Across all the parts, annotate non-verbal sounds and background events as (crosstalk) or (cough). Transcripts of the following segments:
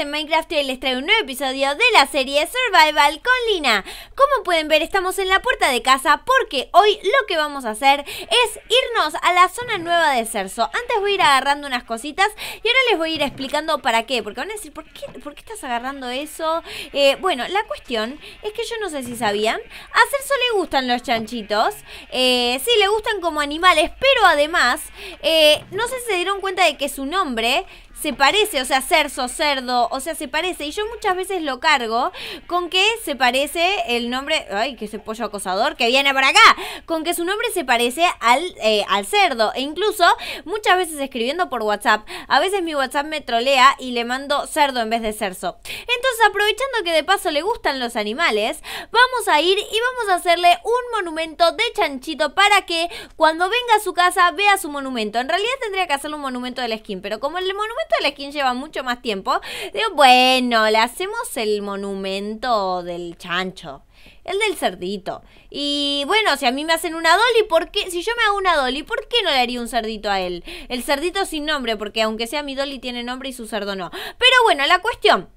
en Minecraft y les traigo un nuevo episodio de la serie Survival con Lina. Como pueden ver estamos en la puerta de casa porque hoy lo que vamos a hacer es irnos a la zona nueva de Cerso. Antes voy a ir agarrando unas cositas y ahora les voy a ir explicando para qué, porque van a decir, ¿por qué, por qué estás agarrando eso? Eh, bueno, la cuestión es que yo no sé si sabían, a Cerso le gustan los chanchitos, eh, sí, le gustan como animales, pero además, eh, no sé si se dieron cuenta de que su nombre se parece, o sea, cerzo, cerdo, o sea, se parece. Y yo muchas veces lo cargo con que se parece el nombre, ay, que ese pollo acosador que viene por acá, con que su nombre se parece al, eh, al cerdo. E incluso muchas veces escribiendo por WhatsApp, a veces mi WhatsApp me trolea y le mando cerdo en vez de cerzo. Entonces, aprovechando que de paso le gustan los animales, vamos a ir y vamos a hacerle un monumento de chanchito para que cuando venga a su casa vea su monumento. En realidad tendría que hacerle un monumento del skin, pero como el monumento esto de la skin lleva mucho más tiempo. Digo, bueno, le hacemos el monumento del chancho. El del cerdito. Y bueno, si a mí me hacen una dolly, ¿por qué? Si yo me hago una dolly, ¿por qué no le haría un cerdito a él? El cerdito sin nombre, porque aunque sea mi dolly tiene nombre y su cerdo no. Pero bueno, la cuestión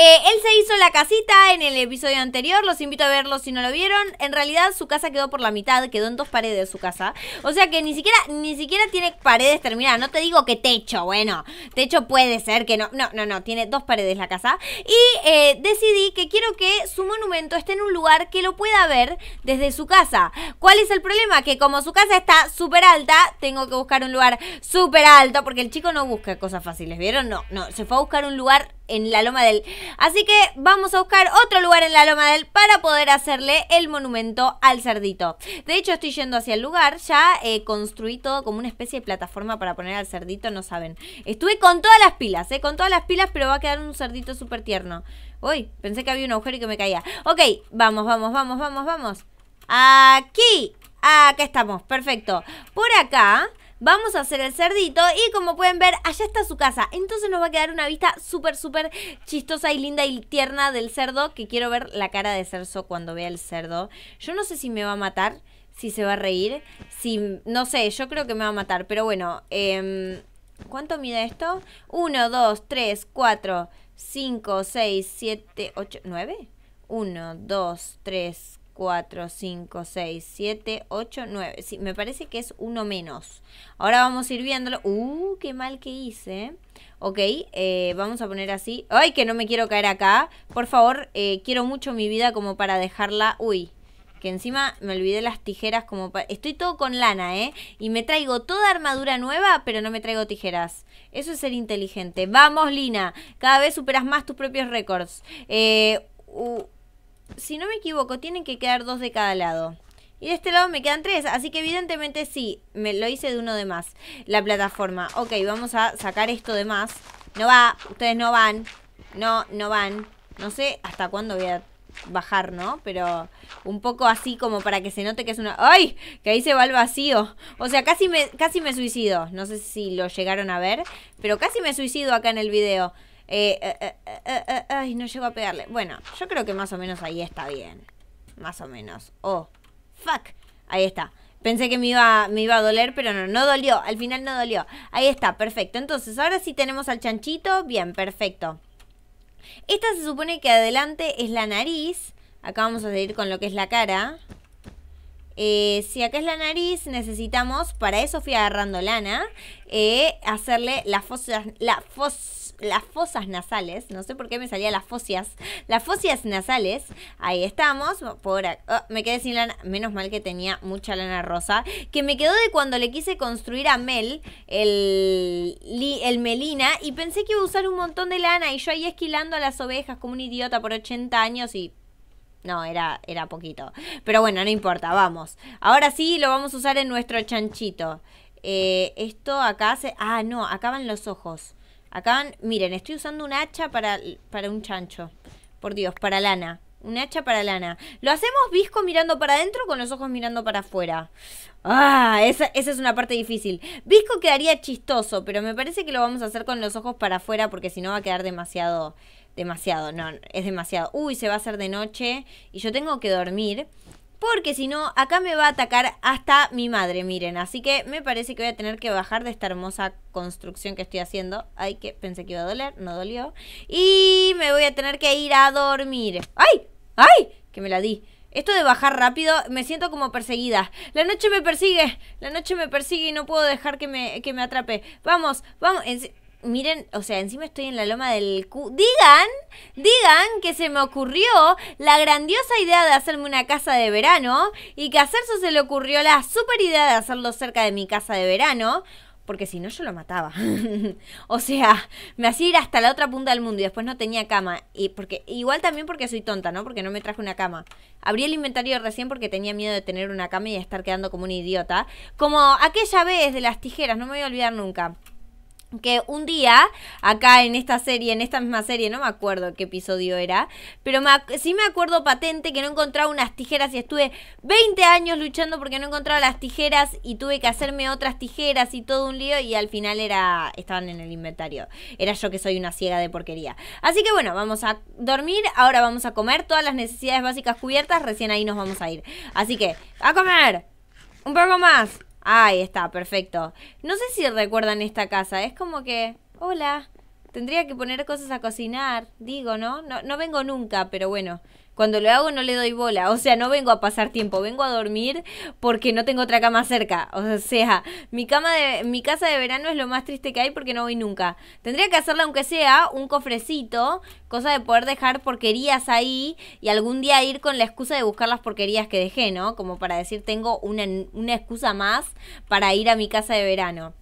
eh, él se hizo la casita en el episodio anterior, los invito a verlo si no lo vieron. En realidad su casa quedó por la mitad, quedó en dos paredes su casa. O sea que ni siquiera, ni siquiera tiene paredes terminadas. No te digo que techo, bueno, techo puede ser que no. No, no, no, tiene dos paredes la casa. Y eh, decidí que quiero que su monumento esté en un lugar que lo pueda ver desde su casa. ¿Cuál es el problema? Que como su casa está súper alta, tengo que buscar un lugar súper alto, porque el chico no busca cosas fáciles, ¿vieron? No, no, se fue a buscar un lugar en la Loma del. Así que vamos a buscar otro lugar en la Loma del para poder hacerle el monumento al cerdito. De hecho, estoy yendo hacia el lugar. Ya eh, construí todo como una especie de plataforma para poner al cerdito, no saben. Estuve con todas las pilas, eh, con todas las pilas, pero va a quedar un cerdito súper tierno. Uy, pensé que había un agujero y que me caía. Ok, vamos, vamos, vamos, vamos, vamos. Aquí. Acá estamos, perfecto. Por acá vamos a hacer el cerdito y como pueden ver, allá está su casa. Entonces nos va a quedar una vista súper, súper chistosa y linda y tierna del cerdo, que quiero ver la cara de Cerso cuando vea el cerdo. Yo no sé si me va a matar, si se va a reír, si... No sé, yo creo que me va a matar, pero bueno, em, ¿cuánto mide esto? 1, 2, 3, 4, 5, 6, 7, 8, 9. 1, 2, 3, 4, 5, 6, 7, 8, 9. Sí, me parece que es uno menos. Ahora vamos a ir viéndolo. ¡Uh, qué mal que hice! Ok, eh, vamos a poner así. ¡Ay, que no me quiero caer acá! Por favor, eh, quiero mucho mi vida como para dejarla... ¡Uy! Que encima me olvidé las tijeras como para... Estoy todo con lana, ¿eh? Y me traigo toda armadura nueva, pero no me traigo tijeras. Eso es ser inteligente. ¡Vamos, Lina! Cada vez superas más tus propios récords. Eh... Uh, si no me equivoco, tienen que quedar dos de cada lado. Y de este lado me quedan tres, así que evidentemente sí, me lo hice de uno de más, la plataforma. Ok, vamos a sacar esto de más. No va, ustedes no van. No, no van. No sé hasta cuándo voy a bajar, ¿no? Pero un poco así como para que se note que es una... ¡Ay! Que ahí se va el vacío. O sea, casi me, casi me suicido. No sé si lo llegaron a ver, pero casi me suicido acá en el video. Eh, eh, eh, ay, no llego a pegarle. Bueno, yo creo que más o menos ahí está bien. Más o menos. Oh, fuck. Ahí está. Pensé que me iba, me iba a doler, pero no, no dolió. Al final no dolió. Ahí está, perfecto. Entonces, ahora sí tenemos al chanchito. Bien, perfecto. Esta se supone que adelante es la nariz. Acá vamos a seguir con lo que es la cara. si acá es la nariz, necesitamos, para eso fui agarrando lana, hacerle la fosa, la fos las fosas nasales, no sé por qué me salía las fosias, las fosias nasales, ahí estamos, por oh, me quedé sin lana, menos mal que tenía mucha lana rosa, que me quedó de cuando le quise construir a Mel el, el Melina y pensé que iba a usar un montón de lana y yo ahí esquilando a las ovejas como un idiota por 80 años y no, era, era poquito. Pero bueno, no importa, vamos. Ahora sí lo vamos a usar en nuestro chanchito. Eh, esto acá se... Ah, no, acaban los ojos. Acá, miren, estoy usando un hacha para, un chancho. Por Dios, para lana. Un hacha para lana. Lo hacemos visco mirando para adentro con los ojos mirando para afuera. Ah, esa, esa, es una parte difícil. Visco quedaría chistoso, pero me parece que lo vamos a hacer con los ojos para afuera porque si no va a quedar demasiado... Demasiado, no, es demasiado. Uy, se va a hacer de noche y yo tengo que dormir. Porque si no, acá me va a atacar hasta mi madre, miren. Así que me parece que voy a tener que bajar de esta hermosa construcción que estoy haciendo. Ay, que pensé que iba a doler, no dolió. Y me voy a tener que ir a dormir. ¡Ay! ¡Ay! Que me la di. Esto de bajar rápido, me siento como perseguida. La noche me persigue, la noche me persigue y no puedo dejar que me, que me atrape. Vamos, vamos. Miren, o sea, encima estoy en la loma del cu. Digan, digan que se me ocurrió la grandiosa idea de hacerme una casa de verano y que a Cerso se le ocurrió la super idea de hacerlo cerca de mi casa de verano. Porque si no, yo lo mataba. (laughs) o sea, me hacía ir hasta la otra punta del mundo y después no tenía cama. Y porque, igual también porque soy tonta, ¿no? Porque no me traje una cama. Abrí el inventario recién porque tenía miedo de tener una cama y de estar quedando como una idiota. Como aquella vez de las tijeras, no me voy a olvidar nunca que un día, acá en esta serie, en esta misma serie, no me acuerdo qué episodio era, pero sí me acuerdo patente que no encontraba unas tijeras y estuve 20 años luchando porque no encontraba las tijeras y tuve que hacerme otras tijeras y todo un lío y al final era estaban en el inventario. Era yo que soy una ciega de porquería. Así que bueno, vamos a dormir, ahora vamos a comer, todas las necesidades básicas cubiertas, recién ahí nos vamos a ir. Así que, a comer. Un poco más. Ahí está, perfecto. No sé si recuerdan esta casa, es como que, hola, tendría que poner cosas a cocinar, digo, ¿no? No, no vengo nunca, pero bueno, cuando lo hago no le doy bola, o sea, no vengo a pasar tiempo, vengo a dormir porque no tengo otra cama cerca. O sea, mi cama de mi casa de verano es lo más triste que hay porque no voy nunca. Tendría que hacerle, aunque sea un cofrecito, cosa de poder dejar porquerías ahí y algún día ir con la excusa de buscar las porquerías que dejé, ¿no? Como para decir, tengo una, una excusa más para ir a mi casa de verano.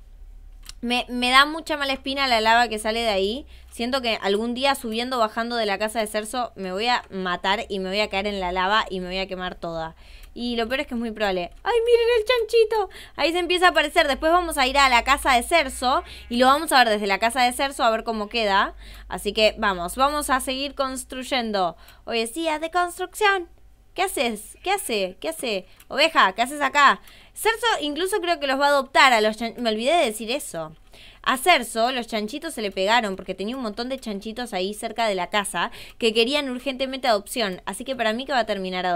Me, da mucha mala espina la lava que sale de ahí. Siento que algún día subiendo, bajando de la casa de Cerso, me voy a matar y me voy a caer en la lava y me voy a quemar toda. Y lo peor es que es muy probable. ¡Ay, miren el chanchito! Ahí se empieza a aparecer. Después vamos a ir a la casa de Cerso. Y lo vamos a ver desde la casa de Cerso a ver cómo queda. Así que vamos, vamos a seguir construyendo. Hoy es día de construcción. ¿Qué haces? ¿Qué hace? ¿Qué hace? Oveja, ¿qué haces acá? Cerso incluso creo que los va a adoptar a los Me olvidé de decir eso. A Cerso los chanchitos se le pegaron porque tenía un montón de chanchitos ahí cerca de la casa que querían urgentemente adopción. Así que para mí que va a terminar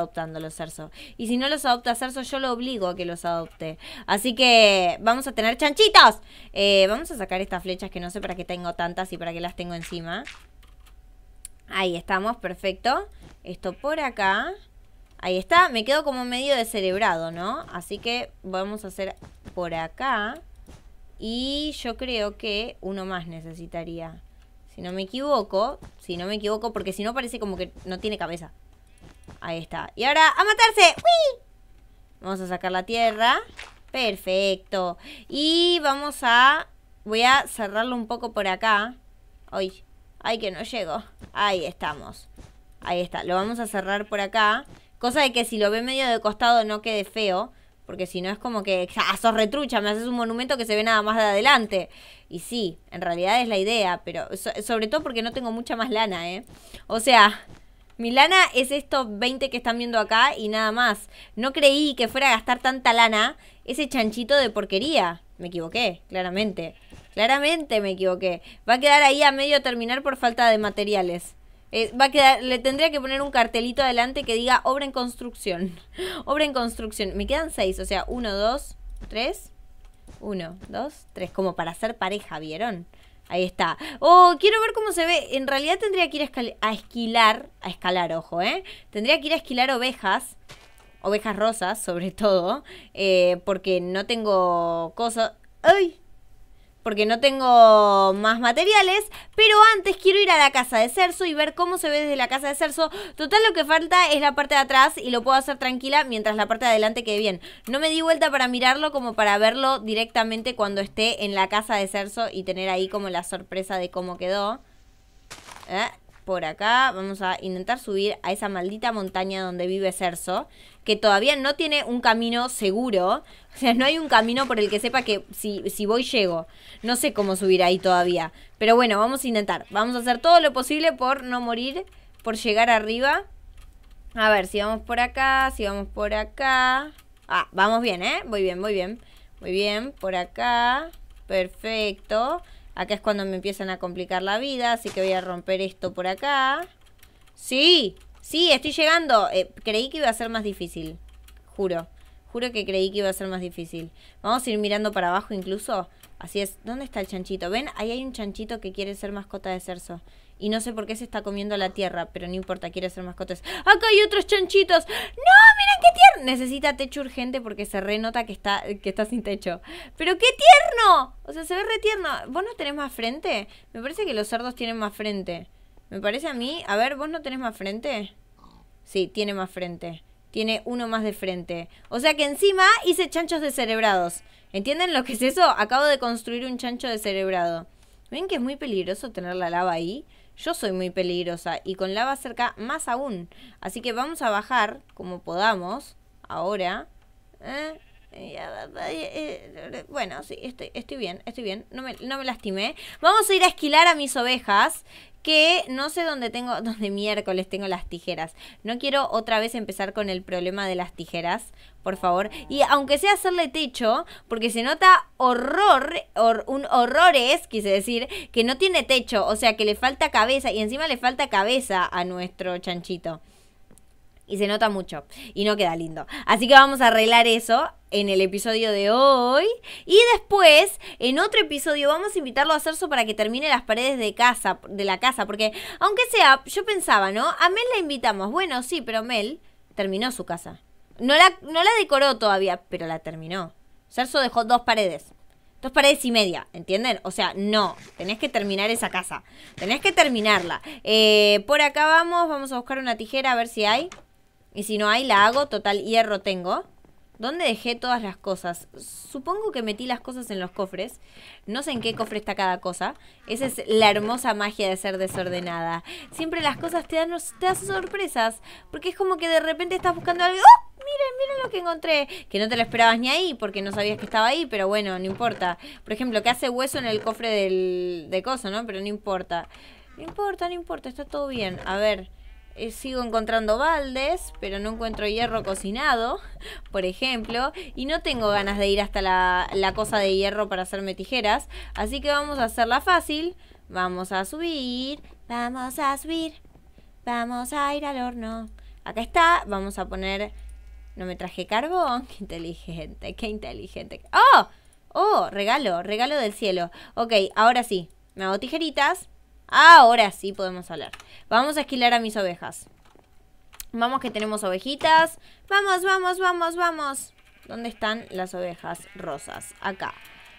los Cerso. Y si no los adopta Cerso, yo lo obligo a que los adopte. Así que vamos a tener chanchitos. Eh, vamos a sacar estas flechas que no sé para qué tengo tantas y para qué las tengo encima. Ahí estamos, perfecto. Esto por acá. Ahí está, me quedo como medio descerebrado, ¿no? Así que vamos a hacer por acá. Y yo creo que uno más necesitaría. Si no me equivoco, si no me equivoco, porque si no parece como que no tiene cabeza. Ahí está. Y ahora, ¡a matarse! ¡Uy! Vamos a sacar la tierra. Perfecto. Y vamos a... Voy a cerrarlo un poco por acá. ¡Ay! ¡Ay, que no llego! Ahí estamos. Ahí está. Lo vamos a cerrar por acá. Cosa de que si lo ve medio de costado no quede feo. Porque si no es como que, ah, sos retrucha, me haces un monumento que se ve nada más de adelante. Y sí, en realidad es la idea, pero sobre todo porque no tengo mucha más lana, ¿eh? O sea, mi lana es estos 20 que están viendo acá y nada más. No creí que fuera a gastar tanta lana ese chanchito de porquería. Me equivoqué, claramente. Claramente me equivoqué. Va a quedar ahí a medio terminar por falta de materiales. Eh, va a quedar, le tendría que poner un cartelito adelante que diga obra en construcción. (laughs) obra en construcción. Me quedan seis, o sea, uno, dos, tres. Uno, dos, tres. Como para hacer pareja, ¿vieron? Ahí está. Oh, quiero ver cómo se ve. En realidad tendría que ir a, esquilar. A escalar, ojo, ¿eh? Tendría que ir a esquilar ovejas ovejas rosas, sobre todo, eh, porque no tengo cosas. ¡Ay! porque no tengo más materiales, pero antes quiero ir a la casa de Cerso y ver cómo se ve desde la casa de Cerso. Total, lo que falta es la parte de atrás y lo puedo hacer tranquila mientras la parte de adelante quede bien. No me di vuelta para mirarlo como para verlo directamente cuando esté en la casa de Cerso y tener ahí como la sorpresa de cómo quedó. ¿Eh? por acá. Vamos a intentar subir a esa maldita montaña donde vive Cerzo que todavía no tiene un camino seguro. (laughs) O sea, no hay un camino por el que sepa que si, si voy llego. No sé cómo subir ahí todavía. Pero bueno, vamos a intentar. Vamos a hacer todo lo posible por no morir, por llegar arriba. A ver, si vamos por acá, si vamos por acá. Ah, vamos bien, ¿eh? Muy bien, muy bien. Muy bien, por acá. Perfecto. Acá es cuando me empiezan a complicar la vida, así que voy a romper esto por acá. Sí, sí, estoy llegando. Eh, creí que iba a ser más difícil, juro. Juro que creí que iba a ser más difícil. Vamos a ir mirando para abajo incluso. Así es, ¿dónde está el chanchito? ¿Ven? Ahí hay un chanchito que quiere ser mascota de cerzo. Y no sé por qué se está comiendo la tierra, pero no importa, quiere ser mascota. ¡Acá hay otros chanchitos! ¡No! ¡Miren qué tierno! Necesita techo urgente porque se renota que está, que está sin techo. ¡Pero qué tierno! O sea, se ve re tierno. ¿Vos no tenés más frente? Me parece que los cerdos tienen más frente. Me parece a mí. A ver, ¿vos no tenés más frente? Sí, tiene más frente tiene uno más de frente. O sea que encima hice chanchos de cerebrados. ¿Entienden lo que es eso? Acabo de construir un chancho de cerebrado. ¿Ven que es muy peligroso tener la lava ahí? Yo soy muy peligrosa y con lava cerca más aún. Así que vamos a bajar como podamos. Ahora. ¿eh? Eh, bueno, sí, estoy, estoy bien, estoy bien. No me, no me lastimé. Vamos a ir a esquilar a mis ovejas que no sé dónde tengo, (laughs) dónde miércoles tengo las tijeras. No quiero otra vez empezar con el problema de las tijeras, por favor. Y aunque sea hacerle techo, porque se nota horror, un horror es, quise decir, que no tiene techo, o sea que le falta cabeza y encima le falta cabeza a nuestro chanchito. Y se nota mucho. Y no queda lindo. Así que vamos a arreglar eso en el episodio de hoy. Y después, en otro episodio, vamos a invitarlo a Cerso para que termine las paredes de casa, de la casa. Porque, aunque sea, yo pensaba, ¿no? A Mel la invitamos. Bueno, sí, pero Mel terminó su casa. No la, no la decoró todavía, pero la terminó. Cerso dejó dos paredes. Dos paredes y media, ¿entienden? O sea, no, tenés que terminar esa casa. Tenés que terminarla. Eh, por acá vamos, vamos a buscar una tijera a ver si hay. Y si no hay, la hago. Total, hierro tengo. ¿Dónde dejé todas las cosas? Supongo que metí las cosas en los cofres. No sé en qué cofre está cada cosa. Esa es la hermosa magia de ser desordenada. Siempre las cosas te dan, te sorpresas. Porque es como que de repente estás buscando algo. ¡Oh! Miren, miren lo que encontré. Que no te lo esperabas ni ahí porque no sabías que estaba ahí. Pero bueno, no importa. Por ejemplo, que hace hueso en el cofre de coso, ¿no? Pero no importa. No importa, no importa. Está todo bien. A ver. Eh, sigo encontrando baldes, pero no encuentro hierro cocinado, por ejemplo, y no tengo ganas de ir hasta la, la cosa de hierro para hacerme tijeras, así que vamos a hacerla fácil, vamos a subir, vamos a subir, vamos a ir al horno. Acá está, vamos a poner... No me traje carbón, (laughs) qué inteligente, qué inteligente. ¡Oh! Oh, regalo, regalo del cielo. Ok, ahora sí, me hago tijeritas. Ahora sí podemos hablar. Vamos a esquilar a mis ovejas. Vamos que tenemos ovejitas. Vamos, vamos, vamos, vamos. ¿Dónde están las ovejas rosas? Acá.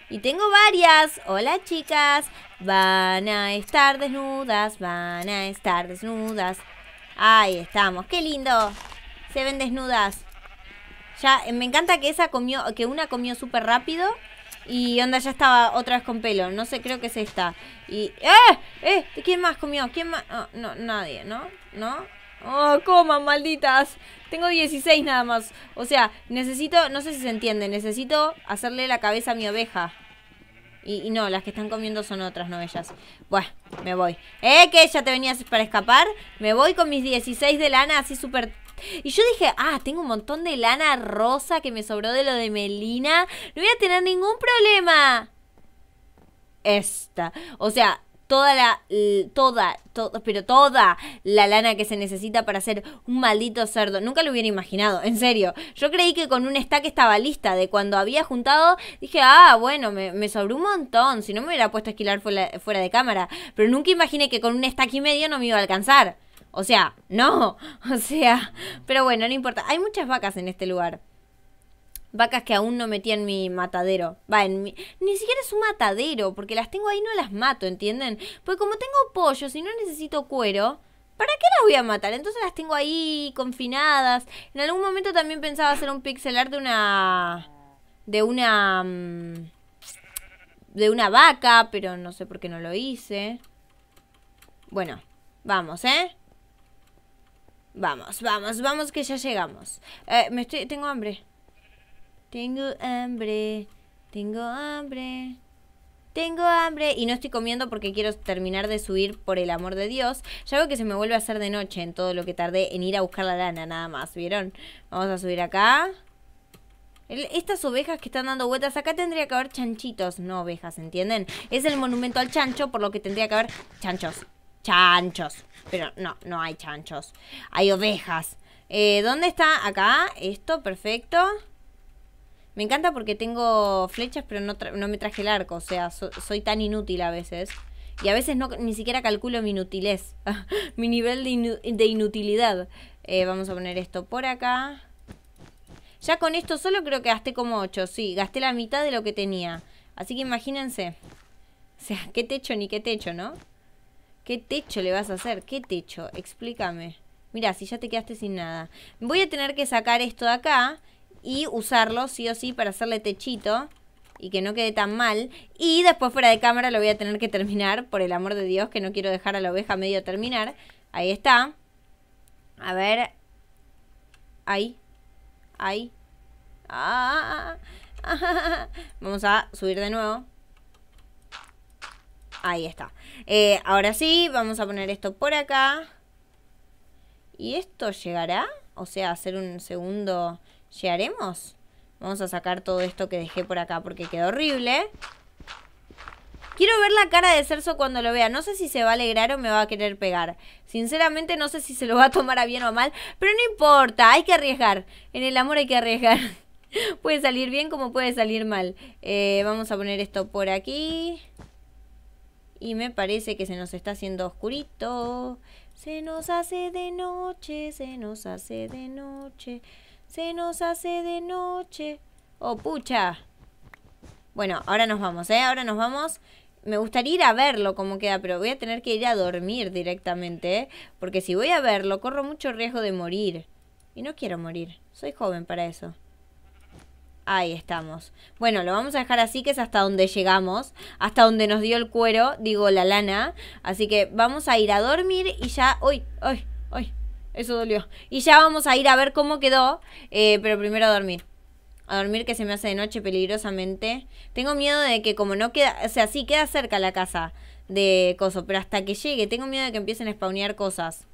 Y tengo varias. Hola chicas. Van a estar desnudas, van a estar desnudas. Ahí estamos. Qué lindo. Se ven desnudas. Ya, me encanta que esa comió, que una comió súper rápido y onda ya estaba otra vez con pelo. No sé, creo que es esta. Y. ¡Eh! ¡Eh! ¿Quién más comió? ¿Quién más? Ah, no, nadie, ¿no? ¿No? Oh, coman, malditas. Tengo 16 nada más. O sea, necesito. No sé si se entiende. Necesito hacerle la cabeza a mi oveja. Y, no, las que están comiendo son otras, no ellas. Bueno, me voy. ¿Eh? Que ya te venías para escapar. Me voy con mis 16 de lana así súper y yo dije, ah, tengo un montón de lana rosa que me sobró de lo de Melina. No voy a tener ningún problema. Esta. O sea, toda la. toda, pero toda la lana que se necesita para hacer un maldito cerdo. Nunca lo hubiera imaginado, en serio. Yo creí que con un stack estaba lista. De cuando había juntado, dije, ah, bueno, me, me sobró un montón. Si no me hubiera puesto a esquilar fuera, fuera de cámara. Pero nunca imaginé que con un stack y medio no me iba a alcanzar. O sea, no, (laughs) o sea, pero bueno, no importa. Hay muchas vacas en este lugar. Vacas que aún no metí en mi matadero. Va, en mi... ni siquiera es un matadero, porque las tengo ahí no las mato, ¿entienden? Pues como tengo pollos y no necesito cuero, ¿para qué las voy a matar? Entonces las tengo ahí confinadas. En algún momento también pensaba hacer un art de una... De una... Mm, de una vaca, pero no sé por qué no lo hice. Bueno, vamos, ¿eh? Vamos, vamos, vamos que ya llegamos. Eh, me estoy, tengo hambre. Tengo hambre. Tengo hambre. Tengo hambre y no estoy comiendo porque quiero terminar de subir por el amor de Dios. Ya veo que se me vuelve a hacer de noche en todo lo que tardé en ir a buscar la lana, nada más, ¿vieron? Vamos a subir acá. estas ovejas que están dando vueltas, acá tendría que haber chanchitos, no ovejas, ¿entienden? Es el monumento al chancho, por lo que tendría que haber chanchos chanchos. Pero no, no hay chanchos. Hay ovejas. Eh, ¿Dónde está? Acá. Esto, perfecto. Me encanta porque tengo flechas, pero no, no me traje el arco. O sea, soy tan inútil a veces. Y a veces ni siquiera calculo mi inutilez. (laughs) mi nivel de, inutilidad. Eh, vamos a poner esto por acá. Ya con esto solo creo que gasté como 8. Sí, gasté la mitad de lo que tenía. Así que imagínense. O sea, qué techo ni qué techo, ¿no? ¿Qué techo le vas a hacer? ¿Qué techo? Explícame. Mira, si ya te quedaste sin nada. Voy a tener que sacar esto de acá y usarlo sí o sí para hacerle techito y que no quede tan mal. Y después fuera de cámara lo voy a tener que terminar, por el amor de Dios, que no quiero dejar a la oveja medio terminar. Ahí está. A ver. Ahí. Ahí. Ah, ah, ah, Vamos a subir de nuevo. Ahí está. Eh, ahora sí, vamos a poner esto por acá. ¿Y esto llegará? O sea, hacer un segundo... ¿Llegaremos? Vamos a sacar todo esto que dejé por acá porque quedó horrible. Quiero ver la cara de Cerso cuando lo vea. No sé si se va a alegrar o me va a querer pegar. Sinceramente no sé si se lo va a tomar a bien o a mal. Pero no importa, hay que arriesgar. En el amor hay que arriesgar. (laughs) puede salir bien como puede salir mal. Eh, vamos a poner esto por aquí. Y me parece que se nos está haciendo oscurito. Se nos hace de noche, se nos hace de noche, se nos hace de noche. ¡Oh, pucha! Bueno, ahora nos vamos, ¿eh? Ahora nos vamos. Me gustaría ir a verlo como queda, pero voy a tener que ir a dormir directamente, ¿eh? Porque si voy a verlo, corro mucho riesgo de morir. Y no quiero morir. Soy joven para eso. Ahí estamos. Bueno, lo vamos a dejar así, que es hasta donde llegamos, hasta donde nos dio el cuero, digo la lana. Así que vamos a ir a dormir y ya. ¡Uy! ¡Uy! ¡Uy! Eso dolió. Y ya vamos a ir a ver cómo quedó, eh, pero primero a dormir. A dormir que se me hace de noche peligrosamente. Tengo miedo de que como no queda, o sea, sí queda cerca la casa de coso, pero hasta que llegue, tengo miedo de que empiecen a spawnear cosas.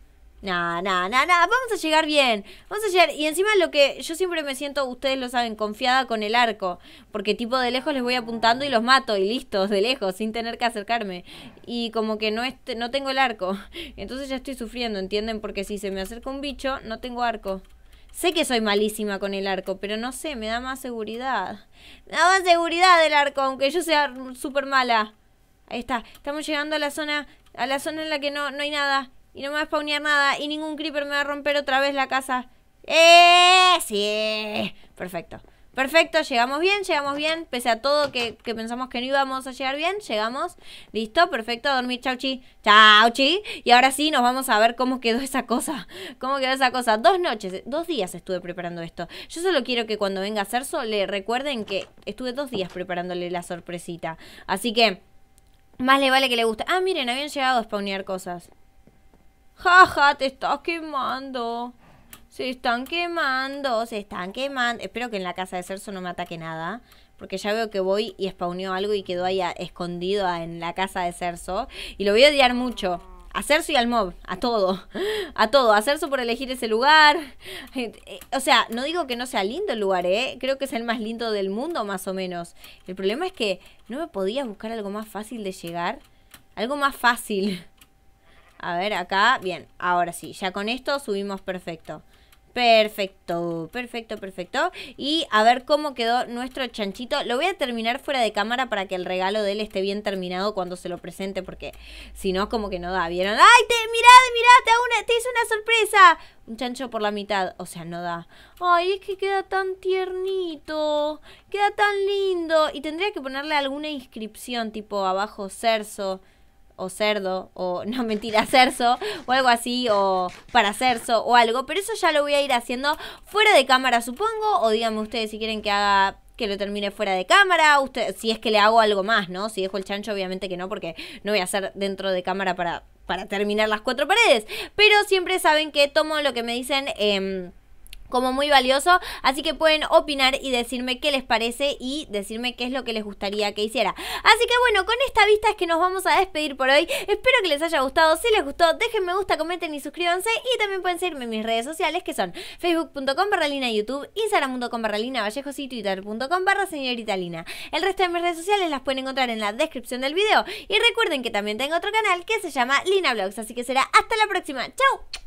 Nada, nah, nah, nah, vamos a llegar bien. Vamos a llegar. Y encima lo que yo siempre me siento, ustedes lo saben, confiada con el arco. Porque tipo de lejos les voy apuntando y los mato y listos, de lejos, sin tener que acercarme. Y como que no, no tengo el arco. (laughs) Entonces ya estoy sufriendo, ¿entienden? Porque si se me acerca un bicho, no tengo arco. Sé que soy malísima con el arco, pero no sé, me da más seguridad. Me da más seguridad el arco, aunque yo sea súper mala. Ahí está, estamos llegando a la zona, a la zona en la que no, no hay nada. Y no me va a spawnear nada. Y ningún creeper me va a romper otra vez la casa. ¡Eh! ¡Sí! Perfecto. Perfecto, llegamos bien, llegamos bien. Pese a todo que, pensamos que no íbamos a llegar bien, llegamos. Listo, perfecto, a dormir, chauchi chauchi Y ahora sí, nos vamos a ver cómo quedó esa cosa. Cómo quedó esa cosa. Dos noches, dos días estuve preparando esto. Yo solo quiero que cuando venga Cerso le recuerden que estuve dos días preparándole la sorpresita. Así que, más le vale que le guste. Ah, miren, habían llegado a spawnear cosas. Jaja, te estás quemando. Se están quemando, se están quemando. Espero que en la casa de Cerso no me ataque nada. Porque ya veo que voy y spawneó algo y quedó ahí escondido en la casa de Cerso. Y lo voy a odiar mucho. A Cerso y al mob, a todo, a todo, a Cerso por elegir ese lugar. Eh, eh, o sea, no digo que no sea lindo el lugar, ¿eh? creo que es el más lindo del mundo, más o menos. El problema es que no me podía buscar algo más fácil de llegar, algo más fácil. A ver, acá, bien, ahora sí, ya con esto subimos perfecto. Perfecto, perfecto, perfecto. Y a ver cómo quedó nuestro chanchito. Lo voy a terminar fuera de cámara para que el regalo de él esté bien terminado cuando se lo presente, porque si no, como que no da. ¿Vieron? ¡Ay, te, mirá, mirá! Te, una, te hice una sorpresa. Un chancho por la mitad. O sea, no da. Ay, es que queda tan tiernito. Queda tan lindo. Y tendría que ponerle alguna inscripción, tipo abajo, cerso o cerdo, o (laughs) no mentira, cerzo. o algo así, o para cerzo, o algo. Pero eso ya lo voy a ir haciendo fuera de cámara, supongo. O díganme ustedes si quieren que haga que lo termine fuera de cámara, usted, si es que le hago algo más, ¿no? Si dejo el chancho, obviamente que no, porque no voy a hacer dentro de cámara para, para terminar las cuatro paredes. Pero siempre saben que tomo lo que me dicen. Em, como muy valioso, así que pueden opinar y decirme qué les parece y decirme qué es lo que les gustaría que hiciera. Así que bueno, con esta vista es que nos vamos a despedir por hoy. Espero que les haya gustado. Si les gustó, dejen me gusta, comenten y suscríbanse. Y también pueden seguirme en mis redes sociales que son facebook.com barra YouTube, instagram.com barra vallejos y twitter.com barra señorita Lina. El resto de mis redes sociales las pueden encontrar en la descripción del video. Y recuerden que también tengo otro canal que se llama Lina Blogs, así que será hasta la próxima. ¡Chao!